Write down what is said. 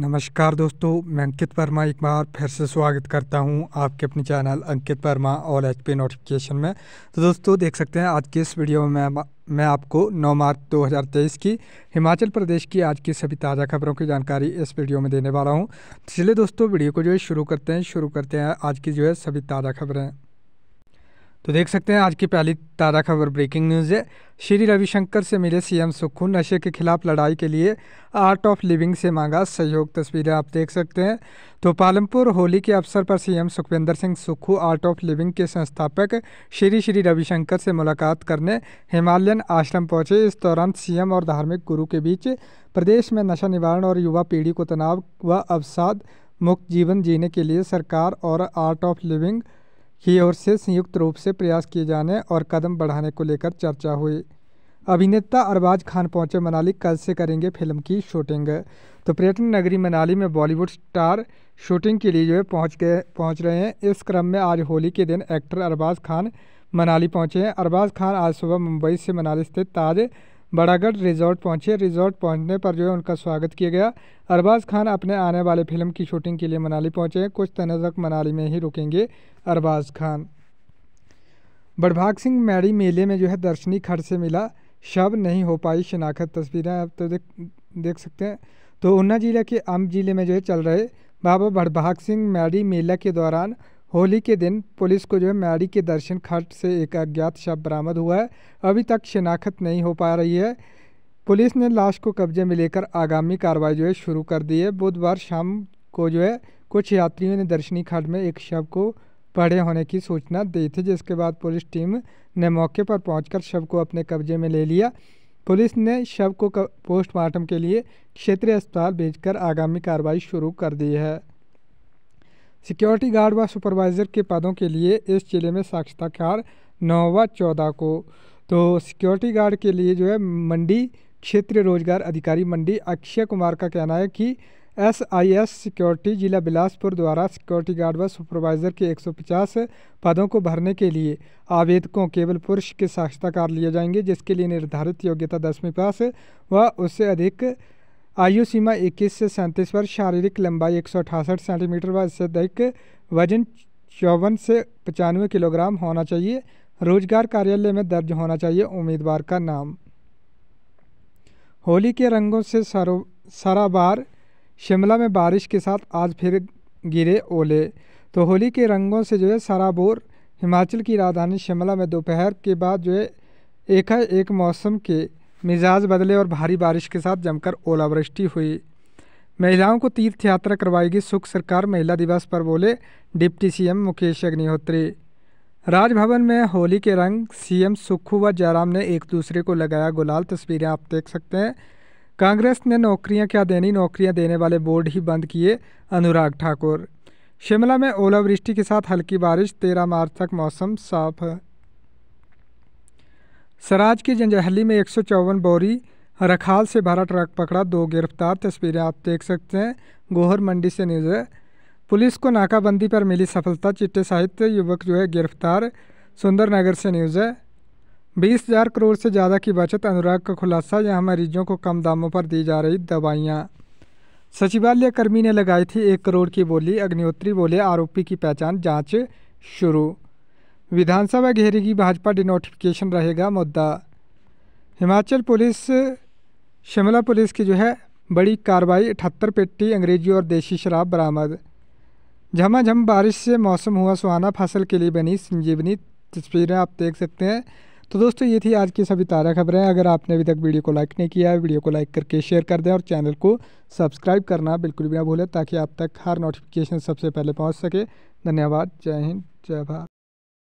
नमस्कार दोस्तों मैं अंकित वर्मा एक बार फिर से स्वागत करता हूं आपके अपने चैनल अंकित वर्मा ऑल एच पी नोटिफिकेशन में तो दोस्तों देख सकते हैं आज के इस वीडियो में मैं आपको 9 मार्च 2023 की हिमाचल प्रदेश की आज की सभी ताज़ा खबरों की जानकारी इस वीडियो में देने वाला हूँ तो चलिए दोस्तों वीडियो को जो है शुरू करते हैं शुरू करते हैं आज की जो है सभी ताज़ा खबरें तो देख सकते हैं आज की पहली ताज़ा खबर ब्रेकिंग न्यूज़ है श्री रविशंकर से मिले सीएम सुक्खू नशे के खिलाफ लड़ाई के लिए आर्ट ऑफ लिविंग से मांगा सहयोग तस्वीरें आप देख सकते हैं तो पालमपुर होली के अवसर पर CM Sukhvinder Singh Sukhu art of living के संस्थापक श्री श्री रविशंकर से मुलाकात करने हिमालयन आश्रम पहुँचे इस दौरान सीएम और धार्मिक गुरु के बीच प्रदेश में नशा निवारण और युवा पीढ़ी को तनाव व अवसाद मुक्त जीवन जीने के लिए सरकार और आर्ट ऑफ लिविंग की ओर से संयुक्त रूप से प्रयास किए जाने और कदम बढ़ाने को लेकर चर्चा हुई अभिनेता अरबाज खान पहुंचे मनाली कल से करेंगे फिल्म की शूटिंग तो पर्यटन नगरी मनाली में बॉलीवुड स्टार शूटिंग के लिए जो है पहुँच गए पहुँच रहे हैं इस क्रम में आज होली के दिन एक्टर अरबाज खान मनाली पहुंचे हैं अरबाज खान आज सुबह मुंबई से मनाली स्थित ताज बड़ागढ़ रिजॉर्ट पहुंचे रिजॉर्ट पहुंचने पर जो है उनका स्वागत किया गया अरबाज खान अपने आने वाले फिल्म की शूटिंग के लिए मनाली पहुंचे हैं कुछ तक मनाली में ही रुकेंगे अरबाज खान बड़भाग सिंह मैड़ी मेले में जो है दर्शनी खड़ से मिला शव नहीं हो पाई शिनाखत तस्वीरें आप तो देख देख सकते हैं तो ऊना जिले के अम्ब जिले में जो है चल रहे बाबा बड़भाग सिंह मैड़ी मेला के दौरान होली के दिन पुलिस को जो है मैड़ी के दर्शन खट से एक अज्ञात शव बरामद हुआ है अभी तक शिनाख्त नहीं हो पा रही है पुलिस ने लाश को कब्जे में लेकर आगामी कार्रवाई जो है शुरू कर दी है बुधवार शाम को जो है कुछ यात्रियों ने दर्शनी खाट में एक शव को पड़े होने की सूचना दी थी जिसके बाद पुलिस टीम ने मौके पर पहुंचकर शव को अपने कब्जे में ले लिया पुलिस ने शव को पोस्टमार्टम के लिए क्षेत्रीय अस्पताल भेजकर आगामी कार्रवाई शुरू कर दी है सिक्योरिटी गार्ड व सुपरवाइज़र के पदों के लिए इस जिले में साक्षरताकार नौ व चौदह को तो सिक्योरिटी गार्ड के लिए जो है मंडी क्षेत्रीय रोजगार अधिकारी मंडी अक्षय कुमार का कहना है कि एस आई एस सिक्योरिटी जिला बिलासपुर द्वारा सिक्योरिटी गार्ड व सुपरवाइज़र के 150 पदों को भरने के लिए आवेदकों केवल पुरुष के साक्षरता कार्ड लिए जाएंगे जिसके लिए निर्धारित योग्यता दसवीं पास व उससे अधिक आयु सीमा 21 से सैंतीस वर्ष शारीरिक लंबाई एक सेंटीमीटर व इससे अधिक वजन चौवन से पचानवे किलोग्राम होना चाहिए रोजगार कार्यालय में दर्ज होना चाहिए उम्मीदवार का नाम होली के रंगों से सरो सराबार शिमला में बारिश के साथ आज फिर गिरे ओले तो होली के रंगों से जो है सराबोर हिमाचल की राजधानी शिमला में दोपहर के बाद जो है एक मौसम के मिजाज बदले और भारी बारिश के साथ जमकर ओलावृष्टि हुई महिलाओं को तीर्थ यात्रा करवाएगी सुख सरकार महिला दिवस पर बोले डिप्टी सीएम मुकेश अग्निहोत्री राजभवन में होली के रंग सीएम सुक्खू व जयराम ने एक दूसरे को लगाया गुलाल तस्वीरें आप देख सकते हैं कांग्रेस ने नौकरियां क्या देनी नौकरियां देने वाले बोर्ड ही बंद किए अनुराग ठाकुर शिमला में ओलावृष्टि के साथ हल्की बारिश तेरह मार्च तक मौसम साफ सराज की जंजहली में एक बोरी रखाल से भरा ट्रक पकड़ा दो गिरफ्तार तस्वीरें आप देख सकते हैं गोहर मंडी से न्यूज़ है पुलिस को नाकाबंदी पर मिली सफलता चिट्टे साहित्य युवक जो है गिरफ्तार सुंदरनगर से न्यूज़ है बीस हज़ार करोड़ से ज़्यादा की बचत अनुराग का खुलासा यहाँ मरीजों को कम दामों पर दी जा रही दवाइयाँ सचिवालय कर्मी ने लगाई थी एक करोड़ की बोली अग्निहोत्री बोले आरोपी की पहचान जाँच शुरू विधानसभा घेरेगी भाजपा डिनोटिफिकेशन रहेगा मुद्दा हिमाचल पुलिस शिमला पुलिस की जो है बड़ी कार्रवाई अठहत्तर पेटी अंग्रेजी और देसी शराब बरामद झमाझम बारिश से मौसम हुआ सुहाना फसल के लिए बनी संजीवनी तस्वीरें आप देख सकते हैं तो दोस्तों ये थी आज की सभी ताज़ा खबरें अगर आपने अभी तक वीडियो को लाइक नहीं किया है वीडियो को लाइक करके शेयर कर दें और चैनल को सब्सक्राइब करना बिल्कुल भी ना भूलें ताकि आप तक हर नोटिफिकेशन सबसे पहले पहुंच सके धन्यवाद जय हिंद जय भारत